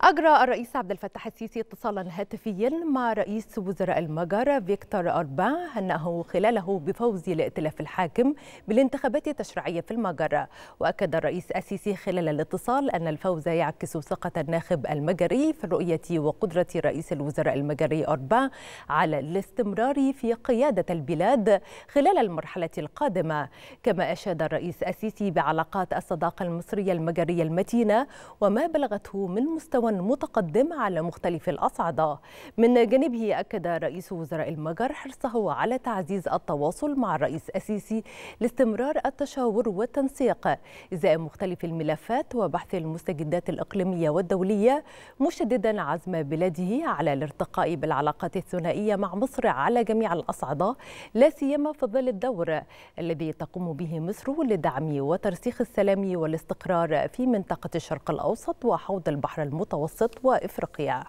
أجرى الرئيس عبد الفتاح السيسي اتصالا هاتفيا مع رئيس وزراء المجر فيكتور أربا أنه خلاله بفوز الائتلاف الحاكم بالانتخابات التشريعية في المجر وأكد الرئيس السيسي خلال الاتصال أن الفوز يعكس ثقة الناخب المجري في الرؤية وقدرة رئيس الوزراء المجري أربا على الاستمرار في قيادة البلاد خلال المرحلة القادمة كما أشاد الرئيس السيسي بعلاقات الصداقة المصرية المجرية المتينة وما بلغته من مستوى مستوى متقدم على مختلف الأصعدة من جانبه أكد رئيس وزراء المجر حرصه على تعزيز التواصل مع الرئيس السيسي لاستمرار التشاور والتنسيق إزاء مختلف الملفات وبحث المستجدات الإقليمية والدولية مشددا عزم بلاده على الارتقاء بالعلاقات الثنائية مع مصر على جميع الأصعدة لا سيما في ظل الدور الذي تقوم به مصر لدعم وترسيخ السلام والاستقرار في منطقة الشرق الأوسط وحوض البحر المتوسط المتوسط وإفريقيا